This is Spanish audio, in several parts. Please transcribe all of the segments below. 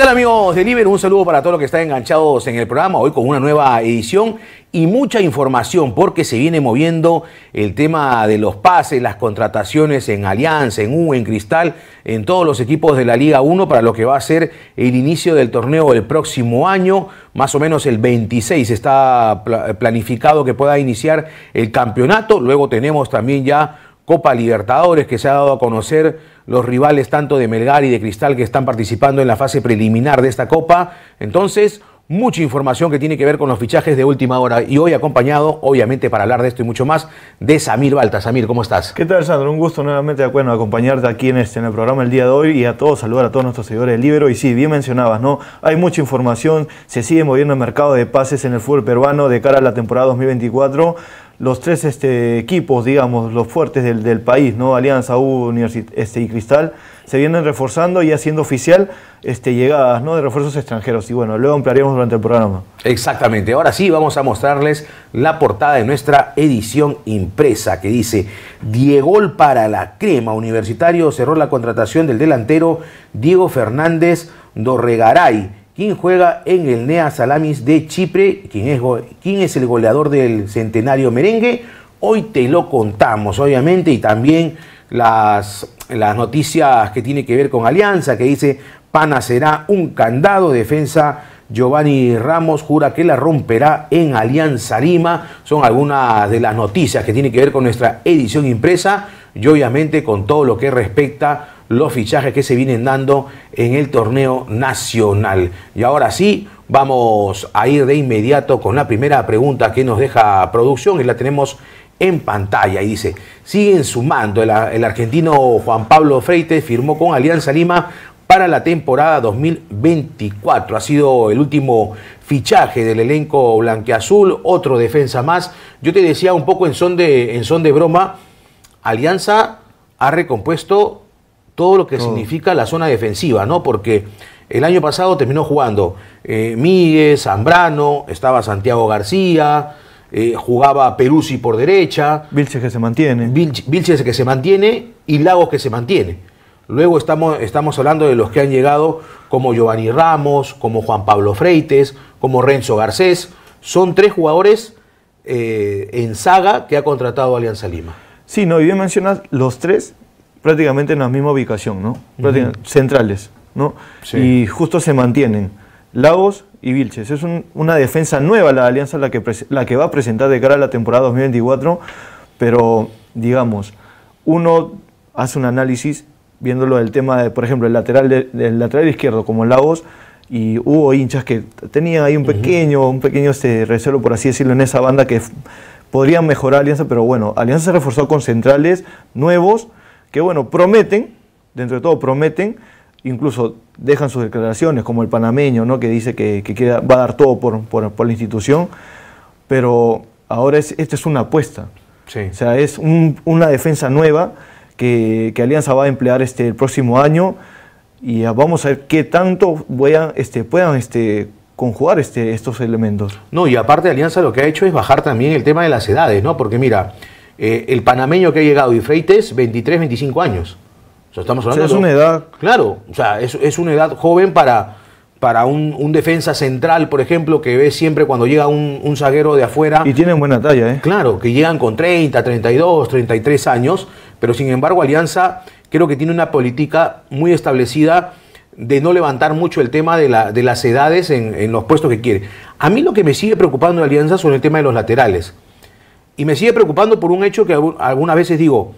tal amigos de Liber? Un saludo para todos los que están enganchados en el programa, hoy con una nueva edición y mucha información porque se viene moviendo el tema de los pases, las contrataciones en Alianza, en U, en Cristal, en todos los equipos de la Liga 1 para lo que va a ser el inicio del torneo el próximo año, más o menos el 26 está planificado que pueda iniciar el campeonato, luego tenemos también ya Copa Libertadores que se ha dado a conocer los rivales tanto de Melgar y de Cristal que están participando en la fase preliminar de esta Copa. Entonces, mucha información que tiene que ver con los fichajes de última hora y hoy acompañado, obviamente, para hablar de esto y mucho más, de Samir Balta. Samir, ¿cómo estás? ¿Qué tal, Sandro? Un gusto nuevamente bueno, acompañarte aquí en, este, en el programa el día de hoy y a todos, saludar a todos nuestros seguidores del Libro. Y sí, bien mencionabas, ¿no? Hay mucha información, se sigue moviendo el mercado de pases en el fútbol peruano de cara a la temporada 2024 los tres este, equipos, digamos, los fuertes del, país, ¿no? Alianza, U, Universidad este, y Cristal, se vienen reforzando y haciendo oficial este, llegadas ¿no? de refuerzos extranjeros. Y bueno, luego ampliaremos durante el programa. Exactamente. Ahora sí, vamos a mostrarles la portada de nuestra edición impresa que dice Diego para la crema. Universitario cerró la contratación del delantero Diego Fernández Dorregaray ¿Quién juega en el Nea Salamis de Chipre, ¿Quién es, es el goleador del centenario merengue. Hoy te lo contamos, obviamente, y también las, las noticias que tiene que ver con Alianza, que dice Pana será un candado, defensa Giovanni Ramos jura que la romperá en Alianza Lima. Son algunas de las noticias que tienen que ver con nuestra edición impresa y obviamente con todo lo que respecta los fichajes que se vienen dando en el torneo nacional. Y ahora sí, vamos a ir de inmediato con la primera pregunta que nos deja producción y la tenemos en pantalla. Y dice, siguen sumando. El, argentino Juan Pablo Freite firmó con Alianza Lima para la temporada 2024. Ha sido el último fichaje del elenco blanqueazul, otro defensa más. Yo te decía un poco en son de, en son de broma, Alianza ha recompuesto todo lo que significa la zona defensiva, ¿no? Porque el año pasado terminó jugando eh, Miguel, Zambrano, estaba Santiago García, eh, jugaba Peruzzi por derecha. Vilches que se mantiene. Vilches que se mantiene y Lagos que se mantiene. Luego estamos, estamos hablando de los que han llegado como Giovanni Ramos, como Juan Pablo Freites, como Renzo Garcés. Son tres jugadores eh, en saga que ha contratado Alianza Lima. Sí, no, y bien mencionas los tres prácticamente en la misma ubicación, ¿no? Centrales, ¿no? Sí. Y justo se mantienen Lagos y Vilches. Es una defensa nueva la Alianza la que, va a presentar de cara a la temporada 2024, pero digamos, uno hace un análisis viéndolo del tema de, por ejemplo, el lateral, del lateral izquierdo como Lagos, y hubo hinchas que tenían ahí un pequeño, un pequeño este recelo, por así decirlo, en esa banda que podrían mejorar Alianza, pero bueno, Alianza se reforzó con centrales nuevos, que bueno, prometen, dentro de todo prometen, incluso dejan sus declaraciones, como el panameño, ¿no? que dice que, que queda, va a dar todo por, por, la institución, pero ahora es, esta es una apuesta. O sea, es una defensa nueva que, que, Alianza va a emplear este, el próximo año y vamos a ver qué tanto a, este, puedan este, conjugar este, estos elementos. No, y aparte Alianza lo que ha hecho es bajar también el tema de las edades, ¿no? Porque mira, eh, el panameño que ha llegado y Freites, 23, 25 años. O sea, estamos hablando o es una edad. Claro, o sea, es, una edad joven para, para un, defensa central, por ejemplo, que ve siempre cuando llega un, zaguero de afuera. Y tienen buena talla, ¿eh? Claro, que llegan con 30, 32, 33 años, pero sin embargo Alianza creo que tiene una política muy establecida de no levantar mucho el tema de, la, de las edades en, en, los puestos que quiere. A mí lo que me sigue preocupando de Alianza son el tema de los laterales. Y me sigue preocupando por un hecho que algunas veces digo,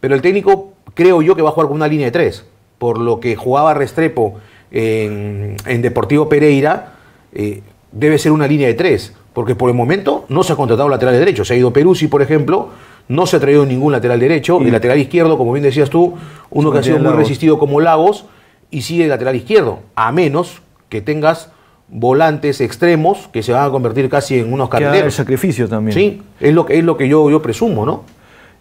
pero el técnico creo yo que va a jugar con una línea de tres, por lo que jugaba Restrepo en, Deportivo Pereira, eh, debe ser una línea de tres, porque por el momento no se ha contratado lateral derecho, se ha ido Peruzzi, por ejemplo, no se ha traído ningún lateral derecho, y el lateral izquierdo, como bien decías tú, uno que ha sido muy resistido como Lagos, y sigue el lateral izquierdo, a menos que tengas volantes extremos que se van a convertir casi en unos carrileros. sacrificio también. Sí, es lo, es lo que yo, yo presumo, ¿no?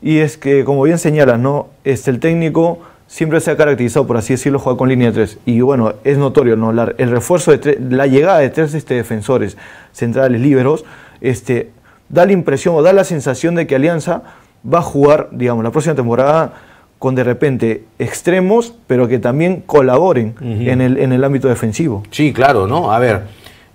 Y es que, como bien señalas, ¿no? Este, el técnico siempre se ha caracterizado, por así decirlo, jugar con línea 3. Y bueno, es notorio, ¿no? La, el refuerzo de la llegada de tres este, defensores centrales liberos, este, da la impresión o da la sensación de que Alianza va a jugar, digamos, la próxima temporada con de repente extremos, pero que también colaboren en, el, en, el, ámbito defensivo. Sí, claro, ¿no? A ver,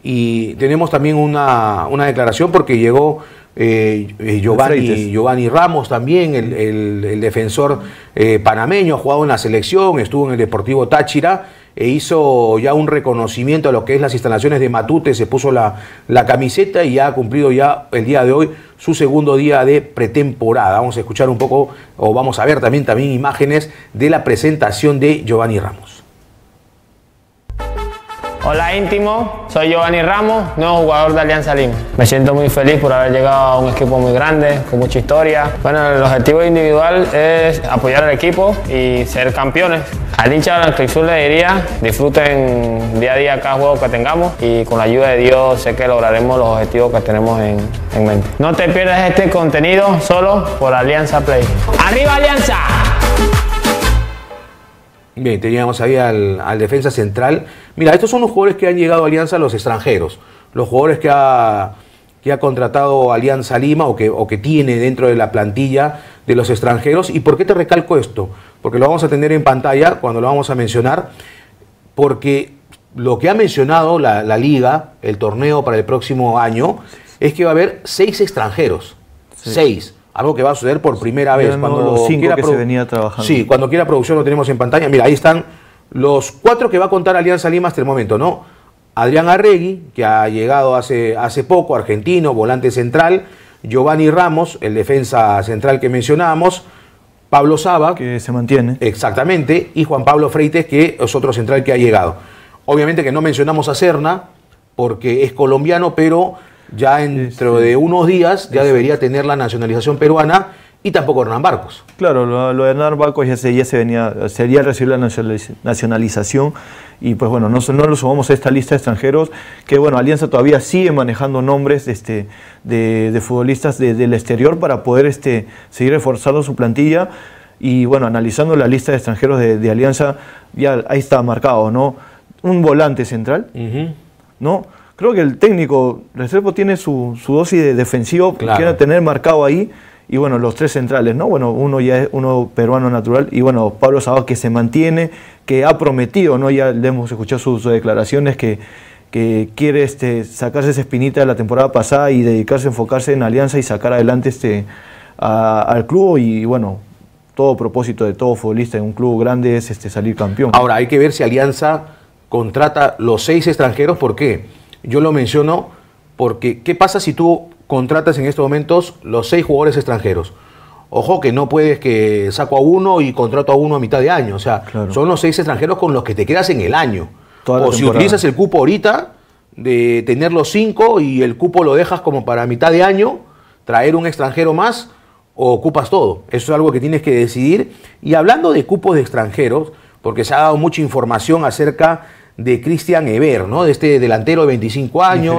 y tenemos también una, declaración porque llegó eh, eh, Giovanni, Ramos también, el, defensor eh, panameño, ha jugado en la selección, estuvo en el Deportivo Táchira e hizo ya un reconocimiento a lo que es las instalaciones de Matute, se puso la, la camiseta y ya ha cumplido ya el día de hoy su segundo día de pretemporada. Vamos a escuchar un poco, o vamos a ver también, también imágenes de la presentación de Giovanni Ramos. Hola íntimo, soy Giovanni Ramos, nuevo jugador de Alianza Lima. Me siento muy feliz por haber llegado a un equipo muy grande, con mucha historia. Bueno, el objetivo individual es apoyar al equipo y ser campeones. Al hincha la sur le diría, disfruten día a día cada juego que tengamos y con la ayuda de Dios sé que lograremos los objetivos que tenemos en, en mente. No te pierdas este contenido solo por Alianza Play. ¡Arriba Alianza! Bien, teníamos ahí al, defensa central. Mira, estos son los jugadores que han llegado a Alianza los extranjeros. Los jugadores que ha, que ha contratado Alianza Lima o que, o que tiene dentro de la plantilla de los extranjeros. ¿Y por qué te recalco esto? Porque lo vamos a tener en pantalla cuando lo vamos a mencionar. Porque lo que ha mencionado la, liga, el torneo para el próximo año, es que va a haber seis extranjeros. Seis. Algo que va a suceder por primera vez. Cuando quiera que se venía trabajando. Sí, cuando quiera producción lo tenemos en pantalla. Mira, ahí están los cuatro que va a contar Alianza Lima hasta el momento, ¿no? Adrián Arregui, que ha llegado hace, hace poco, argentino, volante central. Giovanni Ramos, el defensa central que mencionábamos. Pablo Saba. Que se mantiene. Exactamente. Y Juan Pablo Freites, que es otro central que ha llegado. Obviamente que no mencionamos a Serna, porque es colombiano, pero ya dentro de unos días ya debería tener la nacionalización peruana y tampoco Hernán Barcos. Claro, lo, de Hernán Barcos ya se, ya se venía, sería recibir la nacionalización y pues bueno, no, no lo sumamos a esta lista de extranjeros, que bueno, Alianza todavía sigue manejando nombres este, de, futbolistas del exterior para poder este, seguir reforzando su plantilla y bueno, analizando la lista de extranjeros de, Alianza, ya ahí está marcado, ¿no? Un volante central, ¿no? creo que el técnico Reservo tiene su, dosis de defensivo, que quiere tener marcado ahí. Y bueno, los tres centrales, ¿no? Bueno, uno ya es uno peruano natural y bueno, Pablo Saba, que se mantiene, que ha prometido, ¿no? Ya hemos escuchado sus, declaraciones que, quiere este, sacarse esa espinita de la temporada pasada y dedicarse a enfocarse en Alianza y sacar adelante este, al club y bueno, todo propósito de todo futbolista en un club grande es este, salir campeón. Ahora hay que ver si Alianza contrata los seis extranjeros, ¿por qué? Yo lo menciono porque, ¿qué pasa si tú contratas en estos momentos los seis jugadores extranjeros? Ojo que no puedes que saco a uno y contrato a uno a mitad de año. O sea, son los seis extranjeros con los que te quedas en el año. o si utilizas el cupo ahorita, de tener los cinco y el cupo lo dejas como para mitad de año, traer un extranjero más o ocupas todo. Eso es algo que tienes que decidir. Y hablando de cupos de extranjeros, porque se ha dado mucha información acerca de Cristian Eber, ¿no? De este delantero de 25 años.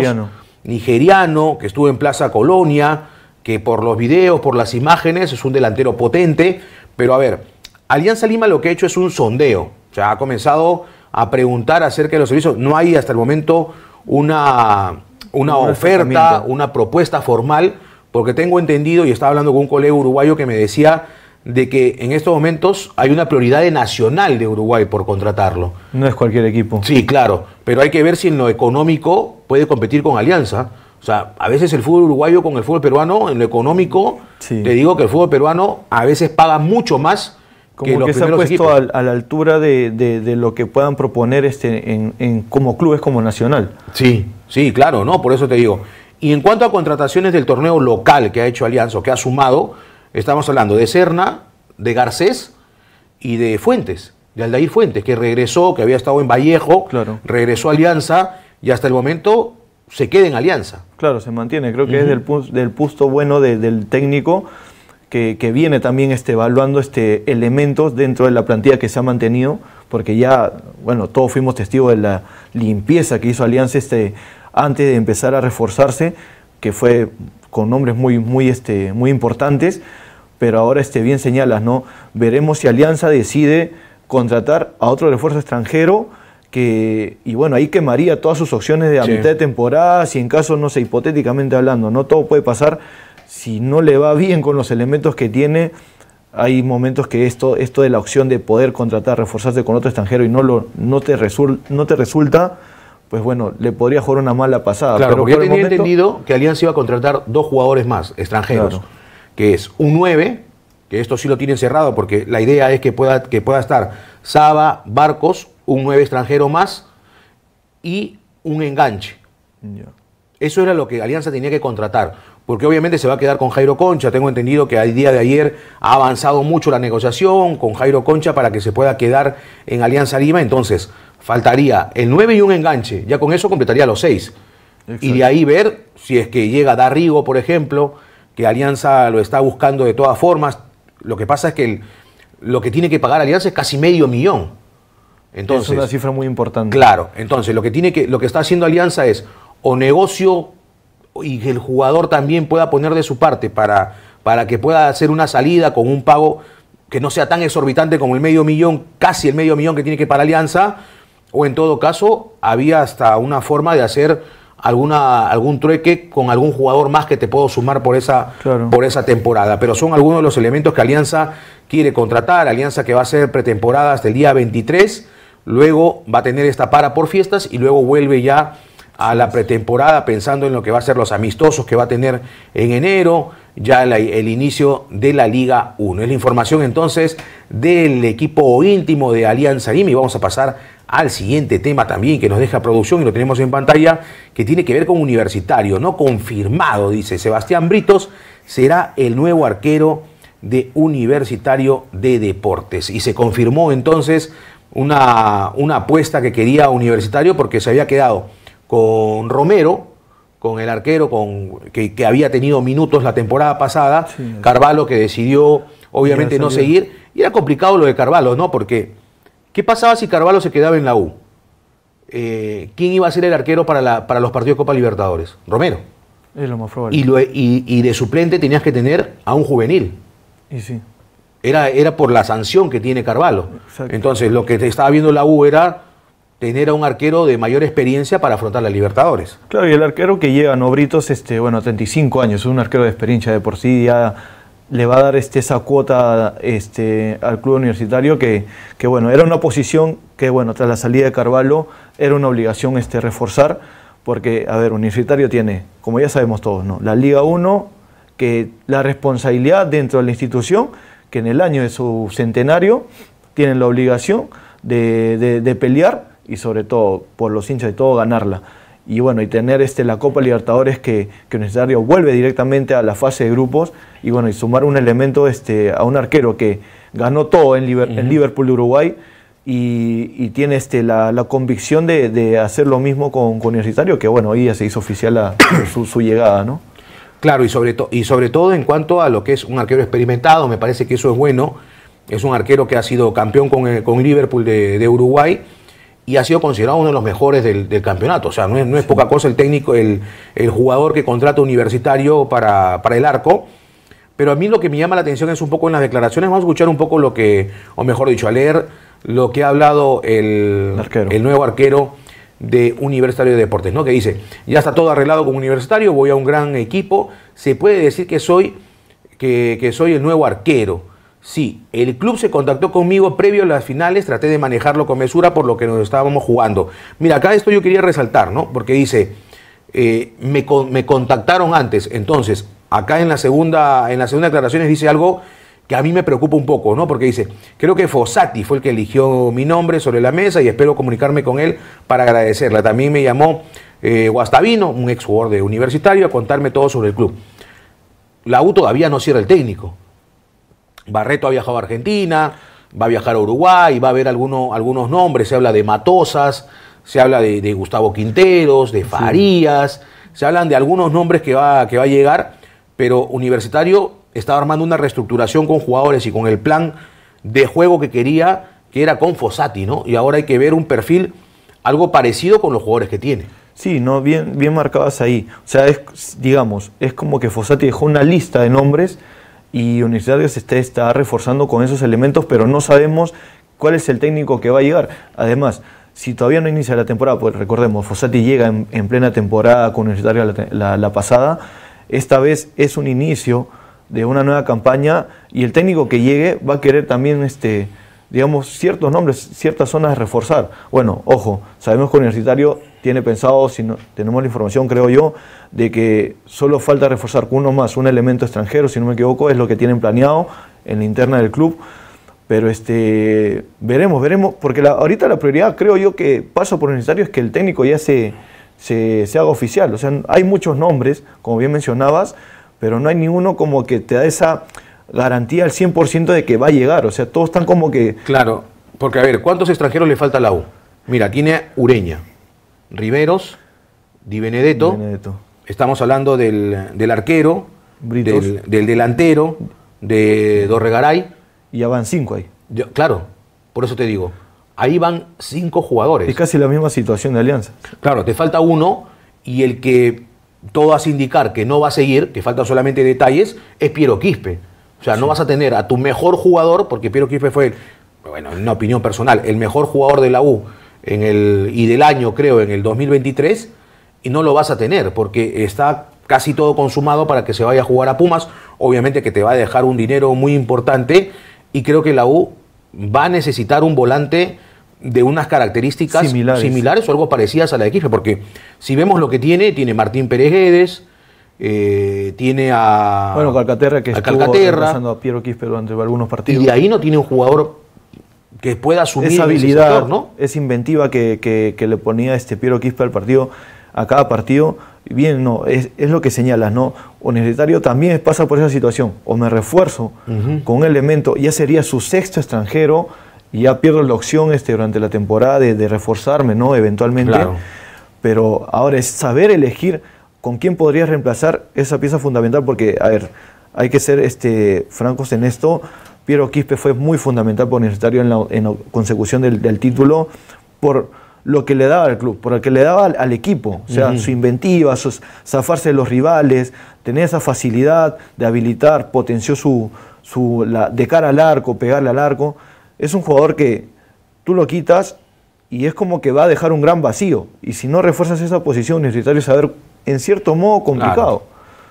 Nigeriano. que estuvo en Plaza Colonia, que por los videos, por las imágenes, es un delantero potente. Pero a ver, Alianza Lima lo que ha hecho es un sondeo. O sea, ha comenzado a preguntar acerca de los servicios. No hay hasta el momento una, una oferta, una propuesta formal, porque tengo entendido, y estaba hablando con un colega uruguayo que me decía de que en estos momentos hay una prioridad nacional de Uruguay por contratarlo. No es cualquier equipo. Sí, claro, pero hay que ver si en lo económico puede competir con Alianza. O sea, a veces el fútbol uruguayo con el fútbol peruano, en lo económico, te digo que el fútbol peruano a veces paga mucho más. Como que, se ha puesto a, la altura de, lo que puedan proponer este en, como clubes como Nacional. Sí, sí, claro, no, por eso te digo. Y en cuanto a contrataciones del torneo local que ha hecho Alianza, que ha sumado, Estamos hablando de Serna, de Garcés y de Fuentes, de Aldair Fuentes, que regresó, que había estado en Vallejo, regresó a Alianza y hasta el momento se queda en Alianza. Claro, se mantiene. Creo que es del, puesto bueno del técnico que, viene también este, evaluando este, elementos dentro de la plantilla que se ha mantenido, porque ya, bueno, todos fuimos testigos de la limpieza que hizo Alianza este, antes de empezar a reforzarse, que fue con nombres muy, muy, este, muy importantes pero ahora esté bien señalas, ¿no? Veremos si Alianza decide contratar a otro refuerzo extranjero que, y bueno, ahí quemaría todas sus opciones de a mitad de temporada, si en caso, no sé, hipotéticamente hablando, no todo puede pasar, si no le va bien con los elementos que tiene, hay momentos que esto, esto de la opción de poder contratar, reforzarse con otro extranjero y no, lo, no, te, no te resulta, pues bueno, le podría jugar una mala pasada. Claro, pero yo tenía entendido que Alianza iba a contratar dos jugadores más, extranjeros que es un 9, que esto sí lo tienen cerrado porque la idea es que pueda, que pueda estar Saba, Barcos, un 9 extranjero más y un enganche. Eso era lo que Alianza tenía que contratar, porque obviamente se va a quedar con Jairo Concha. Tengo entendido que al día de ayer ha avanzado mucho la negociación con Jairo Concha para que se pueda quedar en Alianza Lima. Entonces, faltaría el 9 y un enganche. Ya con eso completaría los 6. Y de ahí ver si es que llega Darrigo, por ejemplo que Alianza lo está buscando de todas formas. Lo que pasa es que lo que tiene que pagar Alianza es casi medio millón. Entonces, es una cifra muy importante. Claro, entonces lo que, tiene que, lo que está haciendo Alianza es o negocio y que el jugador también pueda poner de su parte para, para que pueda hacer una salida con un pago que no sea tan exorbitante como el medio millón, casi el medio millón que tiene que pagar Alianza, o en todo caso había hasta una forma de hacer alguna, algún trueque con algún jugador más que te puedo sumar por esa, por esa temporada. Pero son algunos de los elementos que Alianza quiere contratar, Alianza que va a ser pretemporada hasta el día 23, luego va a tener esta para por fiestas y luego vuelve ya a la pretemporada pensando en lo que va a ser los amistosos que va a tener en enero ya el, inicio de la Liga 1. Es la información entonces del equipo íntimo de Alianza Lima y vamos a pasar al siguiente tema también que nos deja producción y lo tenemos en pantalla, que tiene que ver con universitario, ¿no? Confirmado, dice Sebastián Britos, será el nuevo arquero de Universitario de Deportes. Y se confirmó entonces una, una apuesta que quería Universitario porque se había quedado con Romero, con el arquero con, que, había tenido minutos la temporada pasada, Carvalho que decidió obviamente no seguir. Y era complicado lo de Carvalho, ¿no? Porque, ¿qué pasaba si Carvalho se quedaba en la U? Eh, ¿Quién iba a ser el arquero para, la, para los partidos de Copa Libertadores? Romero. Es lo más probable. Y, de suplente tenías que tener a un juvenil. Y sí. Era, era por la sanción que tiene Carvalho. Entonces, lo que te estaba viendo la U era tener a un arquero de mayor experiencia para afrontar la Libertadores. Claro, y el arquero que llega, Nobritos, este, bueno, 35 años, es un arquero de experiencia de por sí, ya le va a dar este, esa cuota este, al club universitario que, que, bueno, era una posición que, bueno, tras la salida de Carvalho era una obligación este, reforzar, porque, a ver, universitario tiene, como ya sabemos todos, ¿no? La Liga 1, que la responsabilidad dentro de la institución, que en el año de su centenario tienen la obligación de, de pelear y sobre todo por los hinchas de todo ganarla. Y bueno, y tener este, la Copa Libertadores que, que necesario vuelve directamente a la fase de grupos y bueno, y sumar un elemento este, a un arquero que ganó todo en, Liverpool de Uruguay y, y tiene este, la, convicción de, hacer lo mismo con, con, Universitario, que bueno, hoy ya se hizo oficial su, llegada, ¿no? Claro, y sobre, y sobre todo en cuanto a lo que es un arquero experimentado, me parece que eso es bueno. Es un arquero que ha sido campeón con, Liverpool de, de Uruguay y ha sido considerado uno de los mejores del, campeonato. O sea, no es, poca cosa el técnico, el, jugador que contrata universitario para, para, el arco. Pero a mí lo que me llama la atención es un poco en las declaraciones, vamos a escuchar un poco lo que, o mejor dicho, a leer lo que ha hablado el, el nuevo arquero de Universitario de Deportes, ¿no? Que dice, ya está todo arreglado con Universitario, voy a un gran equipo, se puede decir que soy, que, que soy el nuevo arquero Sí, el club se contactó conmigo previo a las finales, traté de manejarlo con mesura por lo que nos estábamos jugando. Mira, acá esto yo quería resaltar, ¿no? Porque dice, eh, me, contactaron antes, entonces, acá en la segunda, en la segunda declaración dice algo que a mí me preocupa un poco, ¿no? Porque dice, creo que Fossati fue el que eligió mi nombre sobre la mesa y espero comunicarme con él para agradecerla. También me llamó eh, Guastavino, un ex jugador de universitario, a contarme todo sobre el club. La U todavía no cierra el técnico. Barreto ha viajado a Argentina, va a viajar a Uruguay, va a ver algunos nombres, se habla de Matosas, se habla de, Gustavo Quinteros, de Farías, se hablan de algunos nombres que va, que va a llegar, pero Universitario estaba armando una reestructuración con jugadores y con el plan de juego que quería, que era con Fossati, ¿no? Y ahora hay que ver un perfil algo parecido con los jugadores que tiene. Sí, no, bien, bien marcadas ahí. O sea, es, digamos, es como que Fossati dejó una lista de nombres y Universitario se está, reforzando con esos elementos, pero no sabemos cuál es el técnico que va a llegar. Además, si todavía no inicia la temporada, pues recordemos, Fossati llega en, plena temporada con Universitario la, pasada, esta vez es un inicio de una nueva campaña y el técnico que llegue va a querer también, este, digamos, ciertos nombres, ciertas zonas de reforzar. Bueno, ojo, sabemos que Universitario tiene pensado, si no, tenemos la información, creo yo, de que solo falta reforzar con uno más, un elemento extranjero, si no me equivoco, es lo que tienen planeado en la interna del club. Pero este, veremos, veremos, porque la, ahorita la prioridad, creo yo, que paso por necesario es que el técnico ya se, se, haga oficial. O sea, hay muchos nombres, como bien mencionabas, pero no hay ninguno como que te da esa garantía al 100% de que va a llegar. O sea, todos están como que... Claro, porque a ver, ¿cuántos extranjeros le falta a la U? Mira, tiene Ureña, Riveros, Di Benedetto. Estamos hablando del, arquero, del, delantero, de Dorregaray. Y ya van cinco ahí. claro, por eso te digo. Ahí van cinco jugadores. Es casi la misma situación de Alianza. Claro, te falta uno y el que todo hace indicar que no va a seguir, que faltan solamente detalles, es Piero Quispe. O sea, no vas a tener a tu mejor jugador, porque Piero Quispe fue, bueno, en una opinión personal, el mejor jugador de la U el, y del año, creo, en el 2023, y no lo vas a tener porque está casi todo consumado para que se vaya a jugar a Pumas, obviamente que te va a dejar un dinero muy importante y creo que la U va a necesitar un volante de unas características similares, o algo parecidas a la de porque si vemos lo que tiene, tiene Martín Pérez Guedes, eh, tiene a... Bueno, Calcaterra que a Piero algunos partidos. Y ahí no tiene un jugador que pueda asumir esa habilidad, esa inventiva que, le ponía este Piero Quispe al partido, a cada partido. Bien, no, es, lo que señalas, ¿no? necesitario también pasa por esa situación. O me refuerzo con un elemento, ya sería su sexto extranjero, y ya pierdo la opción este, durante la temporada de, reforzarme, ¿no? Eventualmente. Pero ahora es saber elegir con quién podría reemplazar esa pieza fundamental, porque, a ver, hay que ser este, francos en esto Piero Quispe fue muy fundamental por Universitario en la, consecución del, título, por lo que le daba al club, por lo que le daba al, equipo, o sea, su inventiva, zafarse de los rivales, tener esa facilidad de habilitar, potenció su, su de cara al arco, pegarle al arco. Es un jugador que tú lo quitas y es como que va a dejar un gran vacío. Y si no refuerzas esa posición, Universitario es, a ver, en cierto modo complicado.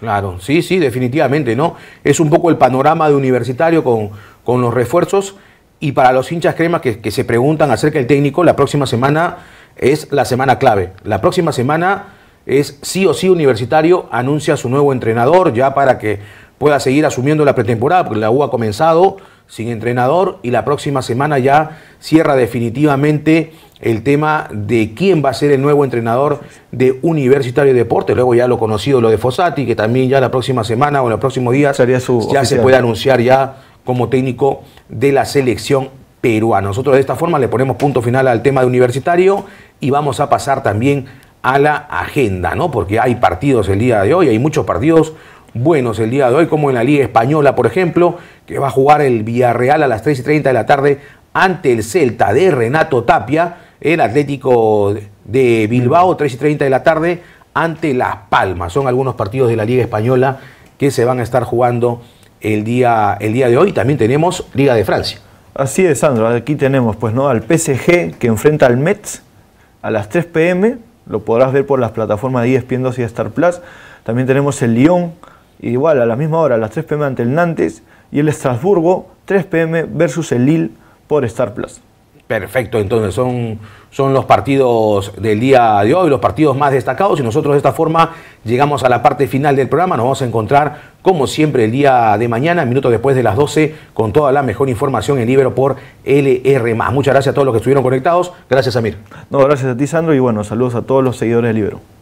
Claro, sí, sí, definitivamente, ¿no? Es un poco el panorama de universitario con, con los refuerzos. Y para los hinchas cremas que, se preguntan acerca del técnico, la próxima semana es la semana clave. La próxima semana es sí o sí universitario, anuncia su nuevo entrenador ya para que pueda seguir asumiendo la pretemporada, porque la U ha comenzado sin entrenador y la próxima semana ya cierra definitivamente el tema de quién va a ser el nuevo entrenador de Universitario de Deportes. Luego ya lo conocido, lo de Fossati, que también ya la próxima semana o en los próximos días Sería su ya se puede anunciar ya como técnico de la selección peruana. Nosotros de esta forma le ponemos punto final al tema de Universitario y vamos a pasar también a la agenda, ¿no? Porque hay partidos el día de hoy, hay muchos partidos buenos el día de hoy, como en la Liga Española, por ejemplo, que va a jugar el Villarreal a las 3 y 30 de la tarde ante el Celta de Renato Tapia el Atlético de Bilbao, 3 y 30 de la tarde, ante Las Palmas. Son algunos partidos de la Liga Española que se van a estar jugando el día, el día de hoy. También tenemos Liga de Francia. Así es, Sandro. Aquí tenemos pues, ¿no? al PSG que enfrenta al Metz a las 3 pm. Lo podrás ver por las plataformas de ESPN 2 y Star Plus. También tenemos el Lyon, igual a la misma hora, a las 3 pm ante el Nantes. Y el Estrasburgo, 3 pm versus el Lille por Star Plus. Perfecto, entonces son, son los partidos del día de hoy, los partidos más destacados y nosotros de esta forma llegamos a la parte final del programa, nos vamos a encontrar como siempre el día de mañana, minutos después de las 12, con toda la mejor información en Libro por LR+. Muchas gracias a todos los que estuvieron conectados, gracias Amir. No, gracias a ti Sandro y bueno, saludos a todos los seguidores de Libro.